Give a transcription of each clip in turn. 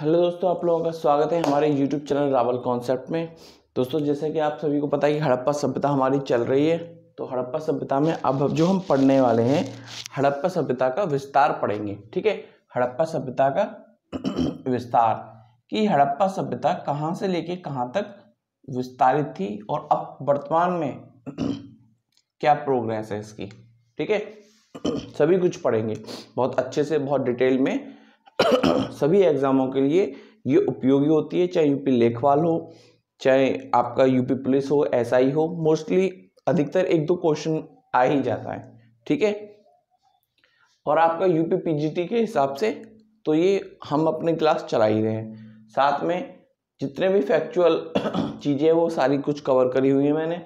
hello दोस्तों आप लोगों का स्वागत है हमारे यूट्यूब चैनल रावल कॉन्सेप्ट में दोस्तों जैसे कि आप सभी को पता है कि हड़प्पा सभ्यता हमारी चल रही है तो हड़प्पा सभ्यता में अब जो हम पढ़ने वाले हैं हड़प्पा सभ्यता का विस्तार पढ़ेंगे ठीक है हड़प्पा सभ्यता का विस्तार कि हड़प्पा सभ्यता कहाँ से लेके कहाँ तक विस्तारित थी और अब वर्तमान में क्या प्रोग्रेस है इसकी ठीक है सभी कुछ पढ़ेंगे बहुत अच्छे से बहुत डिटेल में सभी एग्ज़ामों के लिए ये उपयोगी होती है चाहे यूपी लेखपाल हो चाहे आपका यूपी पुलिस हो एसआई हो मोस्टली अधिकतर एक दो क्वेश्चन आ ही जाता है ठीक है और आपका यूपी पीजीटी के हिसाब से तो ये हम अपने क्लास चला ही रहे हैं साथ में जितने भी फैक्चुअल चीज़ें वो सारी कुछ कवर करी हुई है मैंने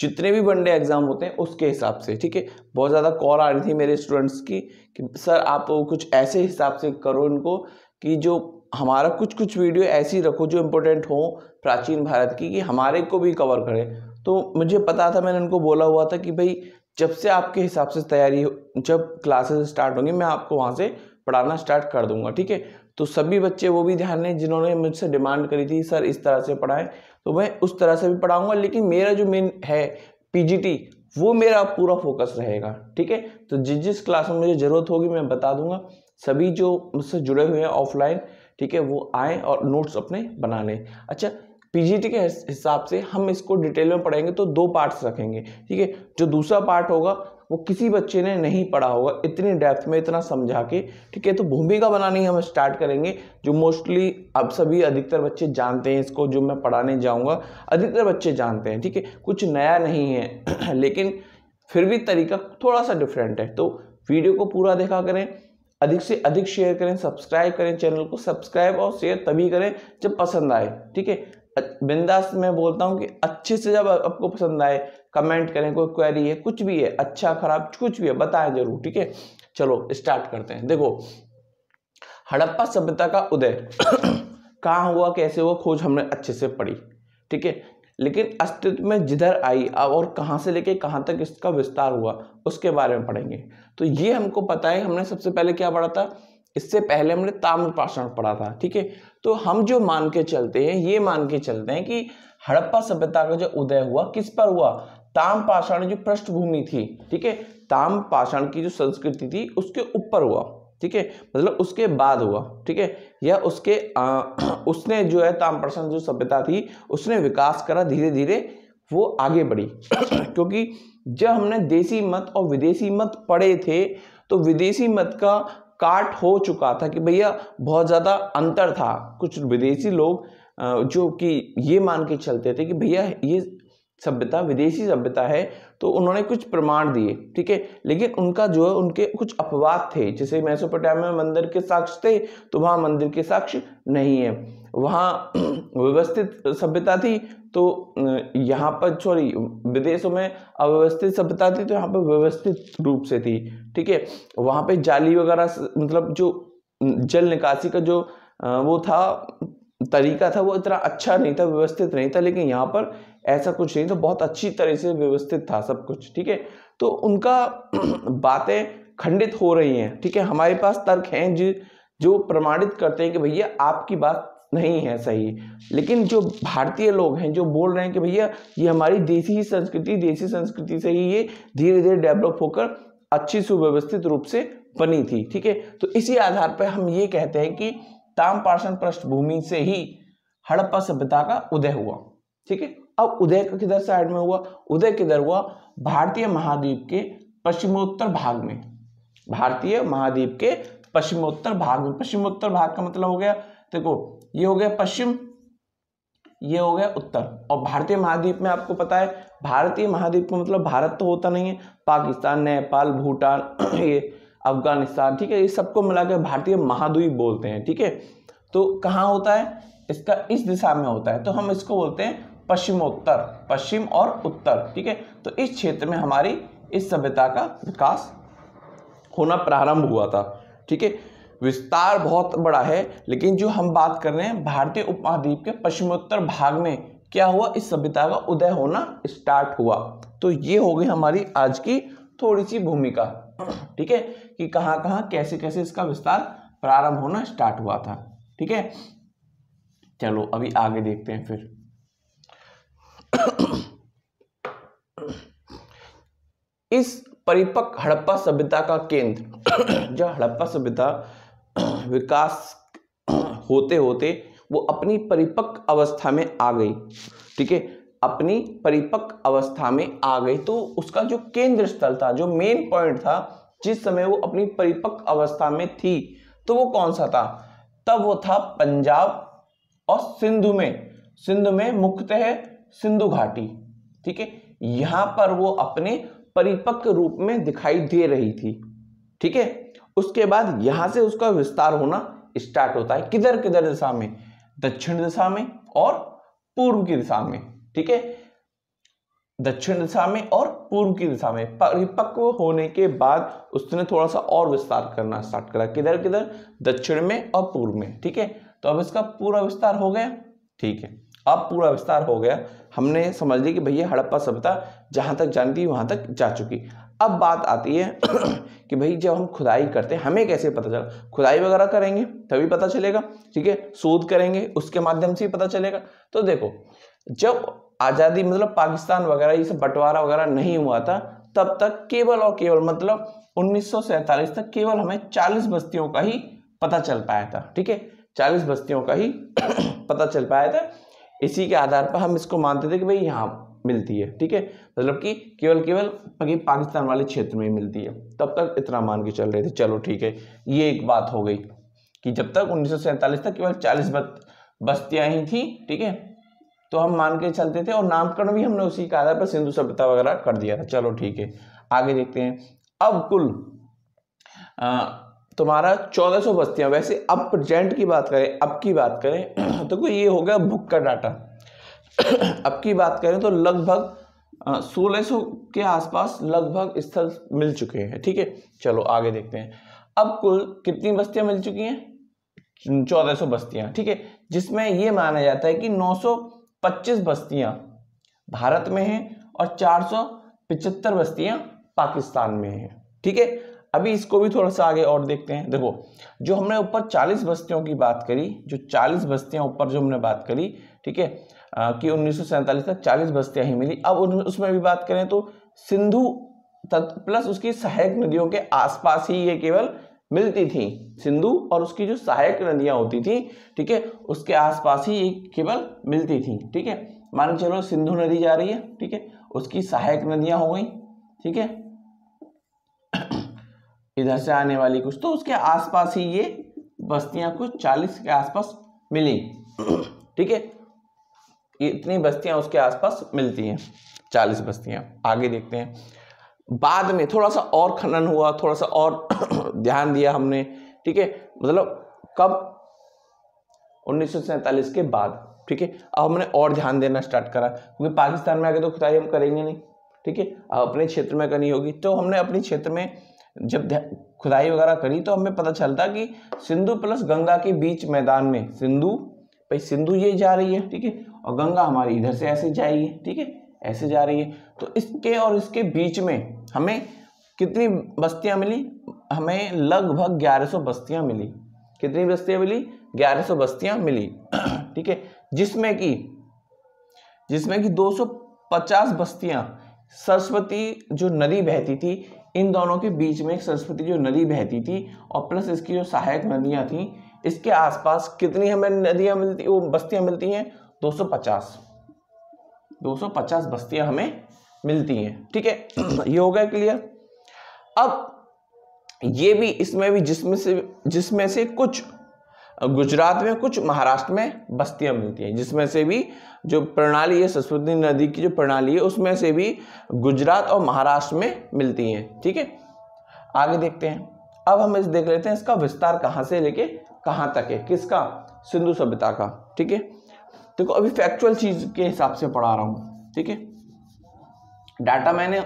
जितने भी वनडे एग्ज़ाम होते हैं उसके हिसाब से ठीक है बहुत ज़्यादा कॉल आ रही थी मेरे स्टूडेंट्स की कि सर आप कुछ ऐसे हिसाब से करो इनको कि जो हमारा कुछ कुछ वीडियो ऐसी रखो जो इम्पोर्टेंट हो प्राचीन भारत की कि हमारे को भी कवर करें तो मुझे पता था मैंने उनको बोला हुआ था कि भाई जब से आपके हिसाब से तैयारी जब क्लासेस स्टार्ट होंगी मैं आपको वहाँ से पढ़ाना स्टार्ट कर दूंगा ठीक है तो सभी बच्चे वो भी ध्यान दें जिन्होंने मुझसे डिमांड करी थी सर इस तरह से पढ़ाएं तो मैं उस तरह से भी पढ़ाऊँगा लेकिन मेरा जो मेन है पीजीटी वो मेरा पूरा फोकस रहेगा ठीक है तो जिस जिस क्लास में मुझे ज़रूरत होगी मैं बता दूंगा सभी जो मुझसे जुड़े हुए हैं ऑफलाइन ठीक है वो आएँ और नोट्स अपने बना लें अच्छा पीजीटी के हिसाब से हम इसको डिटेल में पढ़ेंगे तो दो पार्ट्स रखेंगे ठीक है जो दूसरा पार्ट होगा वो किसी बच्चे ने नहीं पढ़ा होगा इतनी डेप्थ में इतना समझा के ठीक है तो भूमिका बनानी हम स्टार्ट करेंगे जो मोस्टली अब सभी अधिकतर बच्चे जानते हैं इसको जो मैं पढ़ाने जाऊँगा अधिकतर बच्चे जानते हैं ठीक है कुछ नया नहीं है लेकिन फिर भी तरीका थोड़ा सा डिफरेंट है तो वीडियो को पूरा देखा करें अधिक से अधिक शेयर करें सब्सक्राइब करें चैनल को सब्सक्राइब और शेयर तभी करें जब पसंद आए ठीक है बिंदास मैं बोलता हूँ कि अच्छे से जब आपको पसंद आए कमेंट करें कोई क्वेरी है कुछ भी है अच्छा खराब कुछ भी है बताएं जरूर ठीक है चलो स्टार्ट करते हैं देखो हड़प्पा सभ्यता का उदय कहाँ हुआ कैसे हुआ खोज हमने अच्छे से पढ़ी ठीक है लेकिन अस्तित्व में जिधर आई और कहाँ से लेके कहाँ तक इसका विस्तार हुआ उसके बारे में पढ़ेंगे तो ये हमको पता है हमने सबसे पहले क्या पढ़ा था इससे पहले हमने ताम्रपाषाण पढ़ा था ठीक है तो हम जो मान के चलते हैं ये मान के चलते हैं कि हड़प्पा सभ्यता का जो उदय हुआ किस पर हुआ ताम पाषाण जो पृष्ठभूमि थी ठीक है ताम पाषाण की जो संस्कृति थी उसके ऊपर हुआ ठीक है मतलब उसके बाद हुआ ठीक है या उसके आ, उसने जो है ताम पाषाण जो सभ्यता थी उसने विकास करा धीरे धीरे वो आगे बढ़ी क्योंकि जब हमने देसी मत और विदेशी मत पढ़े थे तो विदेशी मत का काट हो चुका था कि भैया बहुत ज़्यादा अंतर था कुछ विदेशी लोग जो कि ये मान के चलते थे कि भैया ये सभ्यता विदेशी सभ्यता है तो उन्होंने कुछ प्रमाण दिए ठीक है लेकिन उनका जो है उनके कुछ अपवाद थे जैसे में मंदिर के साक्ष्य थे तो वहाँ मंदिर के साक्ष्य नहीं है वहाँ व्यवस्थित सभ्यता थी तो यहाँ पर सॉरी विदेशों में अव्यवस्थित सभ्यता थी तो यहाँ पर व्यवस्थित रूप से थी ठीक है वहाँ पे जाली वगैरह मतलब जो जल निकासी का जो वो था तरीका था वो इतना अच्छा नहीं था व्यवस्थित नहीं था लेकिन यहाँ पर ऐसा कुछ नहीं तो बहुत अच्छी तरह से व्यवस्थित था सब कुछ ठीक है तो उनका बातें खंडित हो रही हैं ठीक है हमारे पास तर्क हैं जो जो प्रमाणित करते हैं कि भैया आपकी बात नहीं है सही लेकिन जो भारतीय लोग हैं जो बोल रहे हैं कि भैया ये हमारी देसी ही संस्कृति देसी संस्कृति से ही ये धीरे धीरे डेवलप होकर अच्छी सुव्यवस्थित रूप से बनी थी ठीक है तो इसी आधार पर हम ये कहते हैं कि ताम पाषण पृष्ठभूमि से ही हड़प्पा सभ्यता का उदय हुआ ठीक है अब उदय का किधर साइड में हुआ उदय किधर हुआ भारतीय महाद्वीप के पश्चिमोत्तर भाग में भारतीय महाद्वीप के पश्चिमोत्तर भाग में पश्चिमोत्तर भाग का मतलब हो गया देखो ये हो गया पश्चिम ये हो गया उत्तर और भारतीय महाद्वीप में आपको पता है भारतीय महाद्वीप का मतलब भारत तो होता नहीं है पाकिस्तान नेपाल भूटान ये अफगानिस्तान ठीक है ये सबको मिला के भारतीय महाद्वीप बोलते हैं ठीक है तो कहाँ होता है इसका इस दिशा में होता है तो हम इसको बोलते हैं पश्चिमोत्तर पश्चिम और उत्तर ठीक है तो इस क्षेत्र में हमारी इस सभ्यता का विकास होना प्रारंभ हुआ था ठीक है विस्तार बहुत बड़ा है लेकिन जो हम बात कर रहे हैं भारतीय उपमहाद्वीप के पश्चिमोत्तर भाग में क्या हुआ इस सभ्यता का उदय होना स्टार्ट हुआ तो ये हो गई हमारी आज की थोड़ी सी भूमिका ठीक है कि कहाँ कहाँ कैसे कैसे इसका विस्तार प्रारंभ होना स्टार्ट हुआ था ठीक है चलो अभी आगे देखते हैं फिर इस परिपक्व हड़प्पा सभ्यता का केंद्र जो हड़प्पा सभ्यता विकास होते होते वो अपनी परिपक्व अवस्था में आ गई ठीक है अपनी परिपक्व अवस्था में आ गई तो उसका जो केंद्र स्थल था जो मेन पॉइंट था जिस समय वो अपनी परिपक्व अवस्था में थी तो वो कौन सा था तब वो था पंजाब और सिंधु में सिंधु में मुख्यतः सिंधु घाटी ठीक है यहाँ पर वो अपने परिपक्व रूप में दिखाई दे रही थी ठीक है उसके बाद यहां से उसका विस्तार होना स्टार्ट होता है किधर किधर दिशा में दक्षिण दिशा में और पूर्व की दिशा में ठीक है दक्षिण दिशा में और पूर्व की दिशा में परिपक्व होने के बाद उसने थोड़ा सा और विस्तार करना स्टार्ट करा किधर किधर दक्षिण में और पूर्व में ठीक है तो अब इसका पूरा विस्तार हो गया ठीक है अब पूरा विस्तार हो गया हमने समझ लिया कि भैया हड़प्पा सभ्यता जहाँ तक जानती है वहाँ तक जा चुकी अब बात आती है कि भाई जब हम खुदाई करते हैं हमें कैसे पता चला खुदाई वगैरह करेंगे तभी पता चलेगा ठीक है शोध करेंगे उसके माध्यम से ही पता चलेगा तो देखो जब आज़ादी मतलब पाकिस्तान वगैरह ये सब बंटवारा वगैरह नहीं हुआ था तब तक केवल और केवल मतलब उन्नीस तक केवल हमें चालीस बस्तियों का ही पता चल पाया था ठीक है चालीस बस्तियों का ही पता चल पाया था इसी के आधार पर हम इसको मानते थे कि भाई यहाँ मिलती है ठीक है मतलब कि केवल केवल पाकिस्तान वाले क्षेत्र में मिलती है तब तक इतना मान के चल रहे थे चलो ठीक है ये एक बात हो गई कि जब तक उन्नीस तक केवल चालीस बस्तियाँ ही थी ठीक है तो हम मान के चलते थे और नामकरण भी हमने उसी के आधार पर सिंधु सभ्यता वगैरह कर दिया था चलो ठीक है आगे देखते हैं अब कुल तुम्हारा चौदह सौ बस्तियाँ वैसे अब प्रजेंट की बात करें अब की बात करें तो ये हो गया बुक का डाटा अब की बात करें तो लगभग सोलह सौ के आसपास लगभग स्थल मिल चुके हैं ठीक है चलो आगे देखते हैं अब कुल कितनी बस्तियां मिल चुकी हैं चौदह सौ बस्तियां ठीक है जिसमें ये माना जाता है कि नौ सौ पच्चीस बस्तियां भारत में हैं और चार सौ पिचहत्तर बस्तियां पाकिस्तान में हैं ठीक है अभी इसको भी थोड़ा सा आगे और देखते हैं देखो जो हमने ऊपर 40 बस्तियों की बात करी जो 40 बस्तियां ऊपर जो हमने बात करी ठीक है कि उन्नीस तक 40 बस्तियां ही मिली अब उसमें भी बात करें तो सिंधु तट प्लस उसकी सहायक नदियों के आसपास ही ये केवल मिलती थी सिंधु और उसकी जो सहायक नदियां होती थी ठीक है उसके आसपास ही ये केवल मिलती थी ठीक है मान चलो सिंधु नदी जा रही है ठीक है उसकी सहायक नदियां हो गई ठीक है इधर से आने वाली कुछ तो उसके आसपास ही ये बस्तियां कुछ चालीस के आसपास मिली ठीक है इतनी बस्तियां उसके आसपास मिलती हैं चालीस बस्तियां आगे देखते हैं बाद में थोड़ा सा और खनन हुआ थोड़ा सा और ध्यान दिया हमने ठीक है मतलब कब उन्नीस के बाद ठीक है अब हमने और ध्यान देना स्टार्ट करा क्योंकि पाकिस्तान में आगे तो खुदाई हम करेंगे नहीं ठीक है अब अपने क्षेत्र में करनी होगी तो हमने अपने क्षेत्र में जब खुदाई वगैरह करी तो हमें पता चलता कि सिंधु प्लस गंगा के बीच मैदान में सिंधु भाई सिंधु ये जा रही है ठीक है और गंगा हमारी इधर से ऐसे जाएगी ठीक है ऐसे जा रही है तो इसके और इसके बीच में हमें कितनी बस्तियां मिली हमें लगभग 1100 बस्तियां मिली कितनी बस्तियां मिली 1100 बस्तियां मिली ठीक है जिसमें कि जिसमें कि 250 बस्तियां सरस्वती जो नदी बहती थी इन दोनों के बीच में एक सरस्वती जो नदी बहती थी और प्लस इसकी जो सहायक नदियाँ थी इसके आसपास कितनी हमें नदियाँ मिलती वो बस्तियाँ मिलती हैं 250 250 बस्तियाँ हमें मिलती हैं ठीक है ये हो गया क्लियर अब ये भी इसमें भी जिसमें से जिसमें से कुछ गुजरात में कुछ महाराष्ट्र में बस्तियां मिलती हैं जिसमें से भी जो प्रणाली है सरस्वती नदी की जो प्रणाली है उसमें से भी गुजरात और महाराष्ट्र में मिलती हैं ठीक है आगे देखते हैं अब हम इस देख लेते हैं इसका विस्तार कहाँ से लेके कहाँ तक है किसका सिंधु सभ्यता का ठीक है देखो अभी फैक्चुअल चीज़ के हिसाब से पढ़ा रहा हूँ ठीक है डाटा मैंने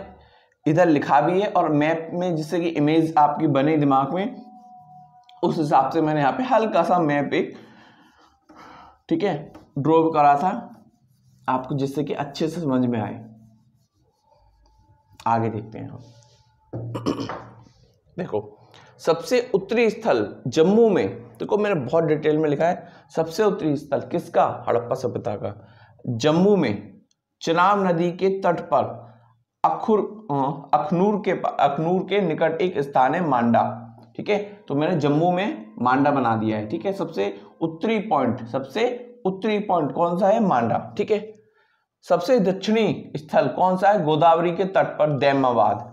इधर लिखा भी है और मैप में जिससे कि इमेज आपकी बने दिमाग में उस हिसाब से मैंने यहाँ पे हल्का सा मैप एक ठीक है ड्रॉ करा था आपको जिससे कि अच्छे से समझ में आए आगे देखते हैं हम देखो सबसे उत्तरी स्थल जम्मू में देखो मैंने बहुत डिटेल में लिखा है सबसे उत्तरी स्थल किसका हड़प्पा सभ्यता का जम्मू में चनाब नदी के तट पर अखुर अं, अखनूर के अखनूर के निकट एक स्थान है मांडा ठीक है तो मैंने जम्मू में मांडा बना दिया है ठीक है सबसे उत्तरी पॉइंट सबसे उत्तरी पॉइंट कौन सा है मांडा ठीक है सबसे दक्षिणी स्थल कौन सा है गोदावरी के तट पर दैमाबाद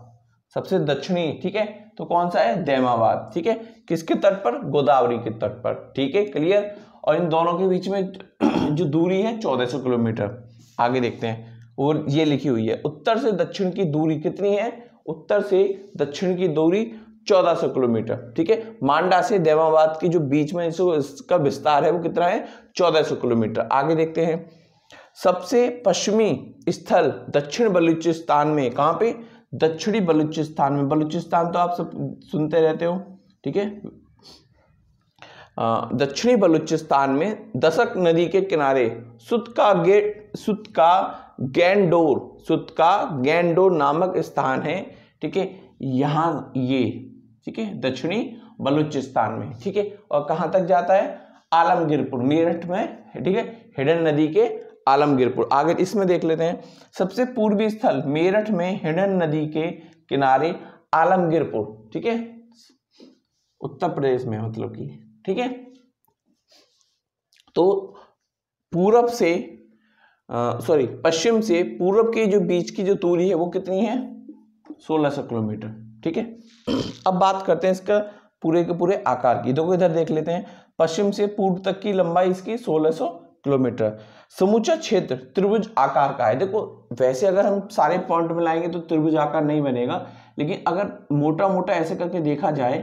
सबसे दक्षिणी ठीक है तो कौन सा है दैमाबाद ठीक है किसके तट पर गोदावरी के तट पर ठीक है क्लियर और इन दोनों के बीच में जो दूरी है 1400 किलोमीटर आगे देखते हैं और ये लिखी हुई है उत्तर से दक्षिण की दूरी कितनी है उत्तर से दक्षिण की दूरी 1400 किलोमीटर ठीक है मांडा से देवाबाद की जो बीच में इसका विस्तार है वो कितना है 1400 किलोमीटर आगे देखते हैं सबसे पश्चिमी स्थल दक्षिण बलूचिस्तान में कहाँ पे दक्षिणी बलूचिस्तान में बलूचिस्तान तो आप सब सुनते रहते हो ठीक है दक्षिणी बलूचिस्तान में दशक नदी के किनारे सुतका गेट सुतका गैंडोर सुतका गैंडोर नामक स्थान है ठीक है यहाँ ये ठीक है दक्षिणी बलूचिस्तान में ठीक है और कहां तक जाता है आलमगीरपुर मेरठ में ठीक है हिडन नदी के आलमगीरपुर आगे इसमें देख लेते हैं सबसे पूर्वी स्थल मेरठ में हिडन नदी के किनारे आलमगीरपुर ठीक है उत्तर प्रदेश में मतलब की ठीक है तो पूरब से सॉरी पश्चिम से पूरब के जो बीच की जो दूरी है वो कितनी है सौ किलोमीटर ठीक है अब बात करते हैं इसका पूरे के पूरे आकार की देखो इधर देख लेते हैं पश्चिम से पूर्व तक की लंबाई इसकी 1600 किलोमीटर समूचा क्षेत्र त्रिभुज आकार का है देखो वैसे अगर हम सारे पॉइंट में लाएंगे तो त्रिभुज आकार नहीं बनेगा लेकिन अगर मोटा मोटा ऐसे करके देखा जाए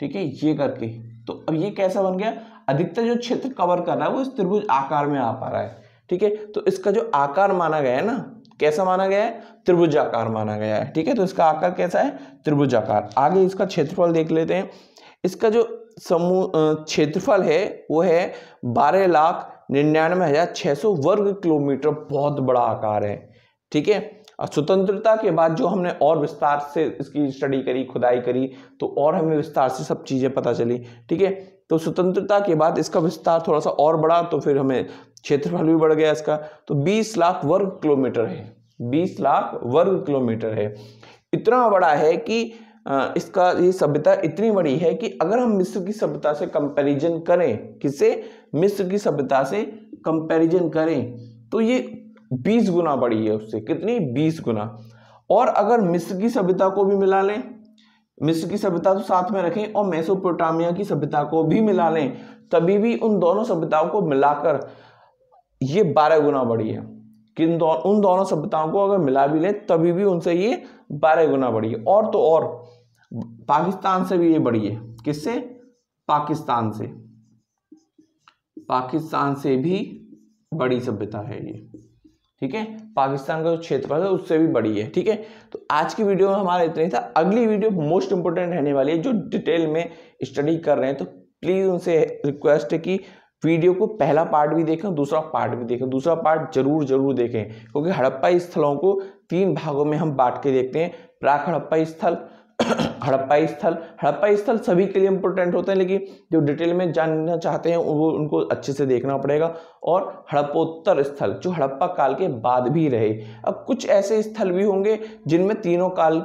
ठीक है ये करके तो अब ये कैसा बन गया अधिकतर जो क्षेत्र कवर कर रहा है वो इस त्रिभुज आकार में आ पा रहा है ठीक है तो इसका जो आकार माना गया है ना कैसा माना गया है त्रिभुजाकार माना गया है ठीक है तो इसका आकार कैसा है त्रिभुजाकार आगे इसका क्षेत्रफल देख लेते हैं इसका जो समूह क्षेत्रफल है वो है बारह लाख निन्यानवे हजार छः सौ वर्ग किलोमीटर बहुत बड़ा आकार है ठीक है स्वतंत्रता के बाद जो हमने और विस्तार से इसकी स्टडी करी खुदाई करी तो और हमें विस्तार से सब चीज़ें पता चली ठीक है तो स्वतंत्रता के बाद इसका विस्तार थोड़ा सा और बढ़ा तो फिर हमें क्षेत्रफल भी बढ़ गया इसका तो 20 लाख वर्ग किलोमीटर है 20 लाख वर्ग किलोमीटर है इतना बड़ा है कि इसका ये सभ्यता इतनी बड़ी है कि अगर हम मिस्र की सभ्यता से कंपैरिजन करें किसे मिस्र की सभ्यता से कंपैरिजन करें तो ये 20 गुना बड़ी है उससे कितनी 20 गुना और अगर मिस्र की सभ्यता को भी मिला लें मिस्र की सभ्यता तो साथ में रखें और मेसोपोटामिया की सभ्यता को भी मिला लें तभी भी उन दोनों सभ्यताओं को मिलाकर ये बारह गुना बढ़ी है कि उन, दो, उन दोनों सभ्यताओं को अगर मिला भी लें तभी भी उनसे ये बारह गुना बढ़ी है और तो और पाकिस्तान से भी ये बढ़ी है किससे पाकिस्तान से पाकिस्तान से भी बड़ी सभ्यता है ये ठीक है पाकिस्तान का जो क्षेत्रफल है उससे भी बड़ी है ठीक है तो आज की वीडियो में हमारा इतना ही था अगली वीडियो मोस्ट इंपॉर्टेंट रहने वाली है जो डिटेल में स्टडी कर रहे हैं तो प्लीज़ उनसे रिक्वेस्ट है कि वीडियो को पहला पार्ट भी देखें दूसरा पार्ट भी देखें दूसरा पार्ट जरूर जरूर देखें क्योंकि हड़प्पा स्थलों को तीन भागों में हम बांट के देखते हैं प्राक हड़प्पा स्थल हड़प्पा स्थल हड़प्पा स्थल सभी के लिए इंपॉर्टेंट होते हैं लेकिन जो डिटेल में जानना चाहते हैं वो उनको अच्छे से देखना पड़ेगा और हड़प्पोत्तर स्थल जो हड़प्पा काल के बाद भी रहे अब कुछ ऐसे स्थल भी होंगे जिनमें तीनों काल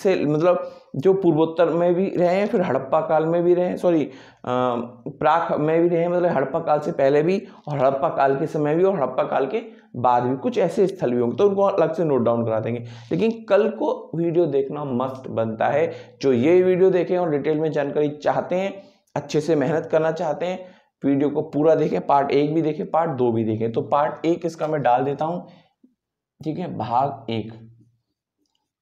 से मतलब जो पूर्वोत्तर में भी रहे हैं फिर हड़प्पा काल में भी रहे सॉरी प्राक में भी रहे हैं मतलब हड़प्पा काल से पहले भी और हड़प्पा काल के समय भी और हड़प्पा काल के बाद भी कुछ ऐसे स्थल भी होंगे तो उनको अलग से नोट डाउन करा देंगे लेकिन कल को वीडियो देखना मस्त बनता है जो ये वीडियो देखें और डिटेल में जानकारी चाहते हैं अच्छे से मेहनत करना चाहते हैं वीडियो को पूरा देखें पार्ट एक भी देखें पार्ट दो भी देखें तो पार्ट एक इसका मैं डाल देता हूँ ठीक है भाग एक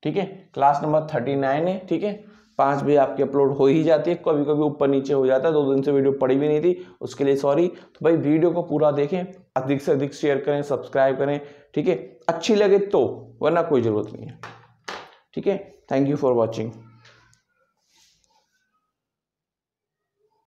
ठीक है क्लास नंबर थर्टी नाइन है ठीक है पाँच बजे आपकी अपलोड हो ही जाती है कभी कभी ऊपर नीचे हो जाता है दो दिन से वीडियो पड़ी भी नहीं थी उसके लिए सॉरी तो भाई वीडियो को पूरा देखें अधिक से अधिक शेयर करें सब्सक्राइब करें ठीक है अच्छी लगे तो वरना कोई ज़रूरत नहीं है ठीक है थैंक यू फॉर वॉचिंग